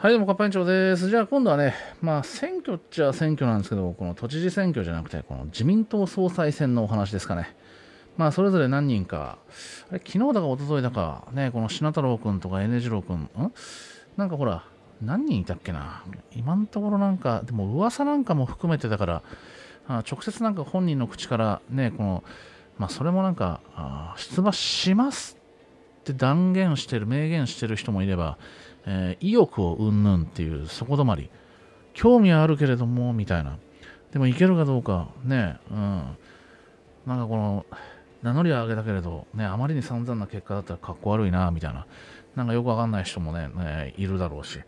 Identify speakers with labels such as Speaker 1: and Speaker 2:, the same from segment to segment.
Speaker 1: はい、どうも、カッパ委員長です。じゃあ、今度はね、まあ、選挙っちゃ選挙なんですけど、この都知事選挙じゃなくて、この自民党総裁選のお話ですかね。まあ、それぞれ何人か、あれ、昨日だか一昨日だか、ね、この品太郎君とか N 次郎君、んなんかほら、何人いたっけな今のところなんか、でも噂なんかも含めてだから、あ直接なんか本人の口からね、この、まあ、それもなんか、あ出馬しますって断言してる明言してる人もいれば、えー、意欲をうんぬんっていうそこ止まり興味はあるけれどもみたいなでもいけるかどうかねうんなんかこの名乗りは上げたけれど、ね、あまりに散々な結果だったらかっこ悪いなみたいななんかよくわかんない人もね、ね、いるだろうし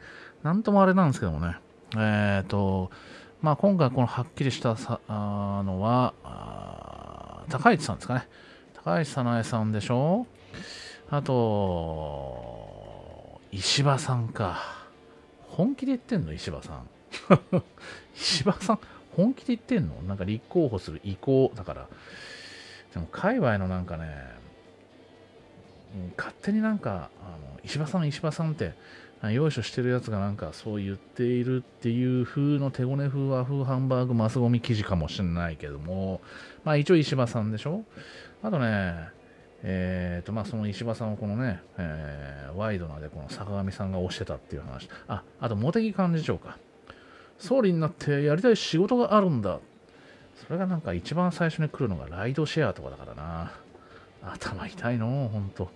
Speaker 1: なんともあれなんですけどもねえっ、ー、とまあ、今回このはっきりしたさあのは高市さんですかね高市早苗さんでしょあと、石破さんか。本気で言ってんの石破さん。石破さん、本気で言ってんのなんか立候補する意向だから。でも、界隈のなんかね、勝手になんか、あの石破さん、石破さんって、要所してるやつがなんかそう言っているっていう風の手ごね風和風ハンバーグマスゴミ記事かもしれないけども、まあ一応石破さんでしょあとね、えーとまあ、その石破さんをこのね、えー、ワイドーでこの坂上さんが推してたっていう話ああと茂木幹事長か総理になってやりたい仕事があるんだそれがなんか一番最初に来るのがライドシェアとかだからな頭痛いの本当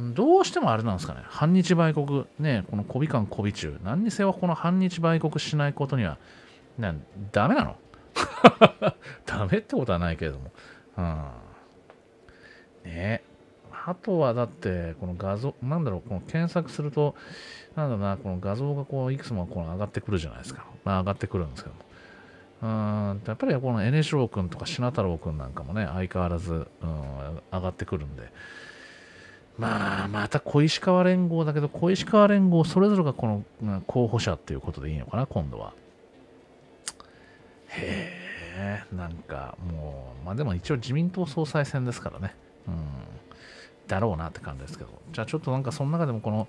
Speaker 1: どうしてもあれなんですかね反日売国ねこの媚び感媚び中何にせよこの反日売国しないことにはねダメなの ダメってことはないけれどもうんねあとはだって、この画像、なんだろう、この検索すると、なんだろうな、この画像がこう、いくつもこう上がってくるじゃないですか。まあ上がってくるんですけども。うんやっぱりこの N 四郎君とか品太郎君なんかもね、相変わらず、うん、上がってくるんで、まあ、また小石川連合だけど、小石川連合それぞれがこの、候補者っていうことでいいのかな、今度は。へえ、なんかもう、まあでも一応自民党総裁選ですからね。うん、だろうなって感じですけど、じゃあちょっとなんかその中でもこの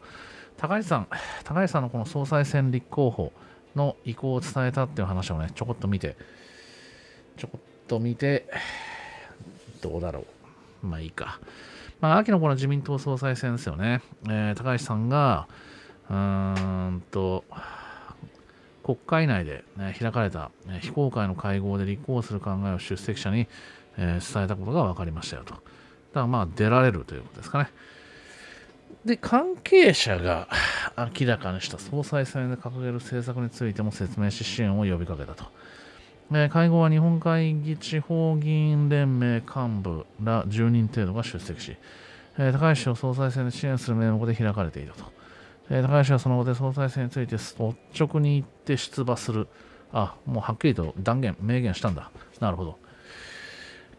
Speaker 1: 高市さん、高市さんのこの総裁選立候補の意向を伝えたっていう話をね、ちょこっと見て、ちょこっと見て、どうだろう。まあいいか。まあ、秋のこの自民党総裁選ですよね。えー、高市さんが、うーんと、国会内で、ね、開かれた、え非公開の会合で立候補する考えを出席者に、えー、伝えたことが分かりましたよと。だまあ出られるということですかね。で、関係者が明らかにした総裁選で掲げる政策についても説明し支援を呼びかけたと。えー、会合は日本会議地方議員連盟幹部ら10人程度が出席し、えー、高橋氏を総裁選で支援する名目で開かれていたと。えー、高橋氏はその後で総裁選について率直に言って出馬する。あ、もうはっきりと断言、明言したんだ。なるほど。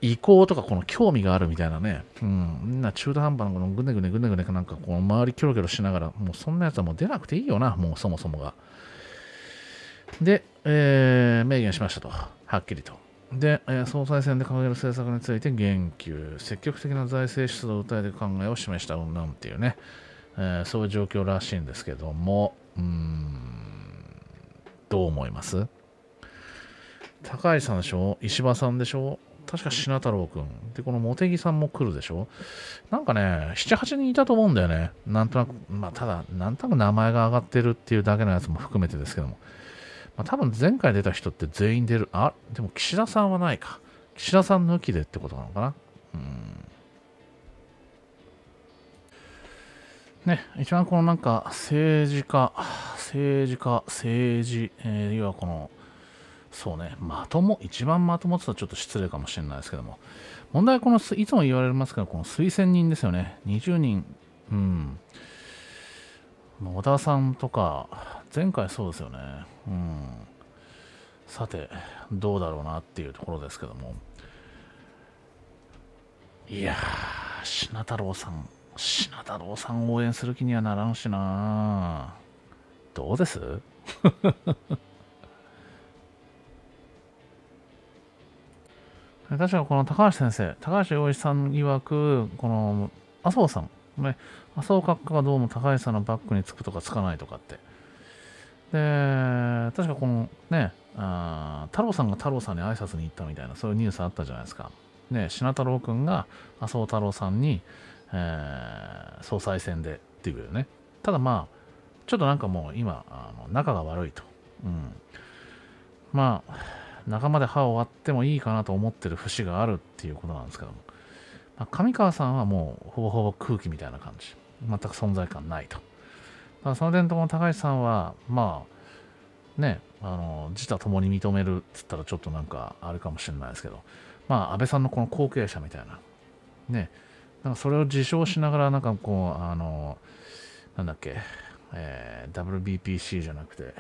Speaker 1: 意向とかこの興味があるみたいなね、うん、みんな中途半端なこのぐねぐねぐねぐねなんかこの周りキョロキョロしながら、もうそんなやつはもう出なくていいよな、もうそもそもが。で、えー、明言しましたと、はっきりと。で、えー、総裁選で掲げる政策について言及、積極的な財政出動を訴えて考えを示したうんなんていうね、えー、そういう状況らしいんですけども、うん、どう思います高橋さんでしょ石破さんでしょ確か品太郎くん。で、この茂木さんも来るでしょなんかね、7、8人いたと思うんだよね。なんとなく、まあ、ただ、なんとなく名前が上がってるっていうだけのやつも含めてですけども。まあ、多分前回出た人って全員出る。あ、でも岸田さんはないか。岸田さん抜きでってことなのかな。うん。ね、一番このなんか政治家、政治家、政治、えー、要はこの、そうね、まとも、一番まともってちょっと失礼かもしれないですけども、問題はこの、いつも言われますけど、この推薦人ですよね。20人、うん。小田さんとか、前回そうですよね。うん。さて、どうだろうなっていうところですけども。いやー、品太郎さん、品太郎さん応援する気にはならんしなどうです 確かこの高橋先生、高橋洋一さん曰く、この麻生さん、ね、麻生閣下がどうも高橋さんのバックにつくとかつかないとかって。で、確かこのね、あ太郎さんが太郎さんに挨拶に行ったみたいな、そういうニュースあったじゃないですか。ね、品太郎くんが麻生太郎さんに、えー、総裁選でっていうね。ただまあ、ちょっとなんかもう今、あの仲が悪いと。うん。まあ、仲間で歯を割ってもいいかなと思ってる節があるっていうことなんですけども、まあ、上川さんはもうほぼほぼ空気みたいな感じ全く存在感ないとその点ともの高橋さんはまあねあの自他ともに認めるっつったらちょっとなんかあれかもしれないですけどまあ安倍さんのこの後継者みたいなねなんかそれを自称しながらなんかこうあのなんだっけ、えー、WBPC じゃなくて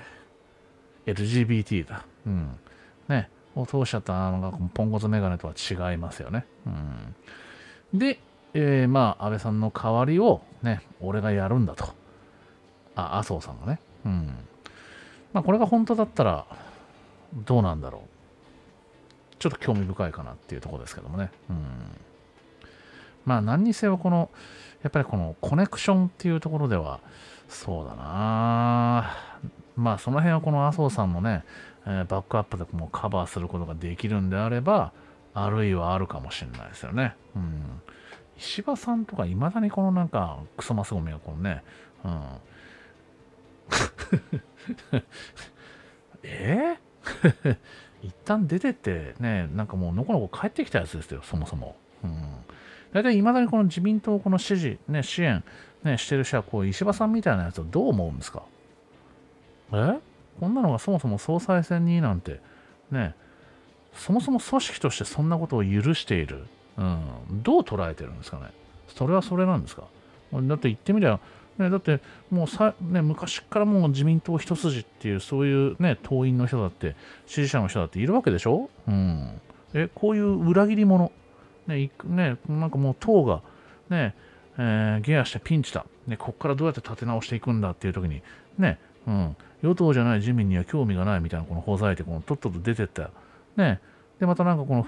Speaker 1: LGBT だうんね、お通しちゃったのが、ポンコツメガネとは違いますよね。うん、で、えー、まあ、安倍さんの代わりを、ね、俺がやるんだと。あ、麻生さんがね。うん。まあ、これが本当だったら、どうなんだろう。ちょっと興味深いかなっていうところですけどもね。うん。まあ、何にせよ、この、やっぱりこのコネクションっていうところでは、そうだなまあその辺はこの麻生さんのね、えー、バックアップでもカバーすることができるんであれば、あるいはあるかもしれないですよね。うん。石破さんとかいまだにこのなんかクソマスゴミがこのね、うん。えー、一旦出てってね、なんかもうのこのこ帰ってきたやつですよ、そもそも。うん。大体いまだにこの自民党この支持、ね、支援、ね、してる人はこう石破さんみたいなやつをどう思うんですかえこんなのがそもそも総裁選になんて、ね、そもそも組織としてそんなことを許している、うん、どう捉えてるんですかね。それはそれなんですか。だって言ってみりゃ、ね、だってもうさ、ね、昔からもう自民党一筋っていう、そういう、ね、党員の人だって、支持者の人だっているわけでしょ。うん、えこういう裏切り者、ねね、なんかもう党が、ねえー、ゲアしてピンチだ、ね、ここからどうやって立て直していくんだっていう時に、ねうん、与党じゃない自民には興味がないみたいなこの法財ってこのとっとと出てった。ね。で、またなんかこの、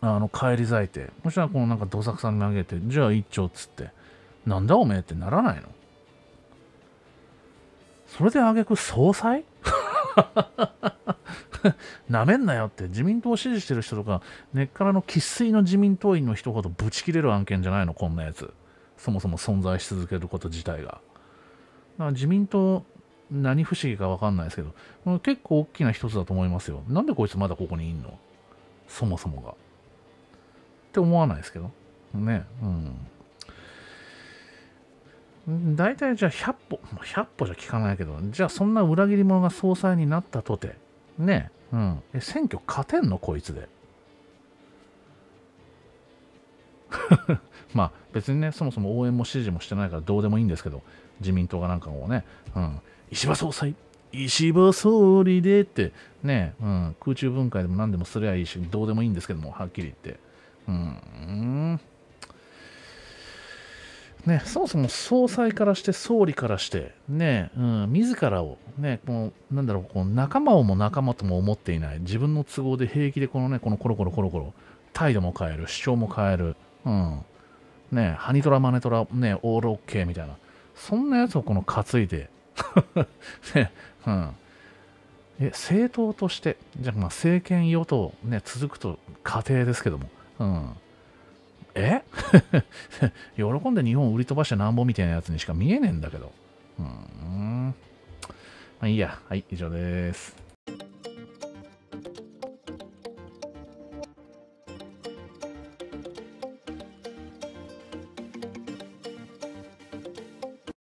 Speaker 1: あの、返り咲いて、もしたらこのなんかどさくさに投げて、じゃあ一丁っつって、なんだおめえってならないのそれで挙句総裁 なめんなよって自民党を支持してる人とか根っからの生粋の自民党員の人ほどぶち切れる案件じゃないのこんなやつそもそも存在し続けること自体がだから自民党何不思議か分かんないですけど、結構大きな一つだと思いますよ。なんでこいつまだここにいんのそもそもが。って思わないですけど。ね。うん。大体じゃあ100歩、100歩じゃ聞かないけど、じゃあそんな裏切り者が総裁になったとて、ね、うん。え、選挙勝てんのこいつで。まあ別にね、そもそも応援も支持もしてないからどうでもいいんですけど、自民党がなんかもね、うん、石破総裁、石破総理でってね、うん、空中分解でも何でもすりゃいいし、どうでもいいんですけども、はっきり言って。うん。ね、そもそも総裁からして、総理からして、ね、うん、自らを、ね、このなんだろう、こう仲間をも仲間とも思っていない、自分の都合で平気でこのね、このコロコロコロコロ、態度も変える、主張も変える、うん、ね、ハニトラマネトラ、ね、オールオッケーみたいな、そんなやつをこの担いで、ね、うん。え、政党として、じゃあまあ政権与党ね、続くと仮定ですけども、うん。え 喜んで日本を売り飛ばしてなんぼみたいなやつにしか見えねえんだけど。うん。まあいいや。はい、以上です。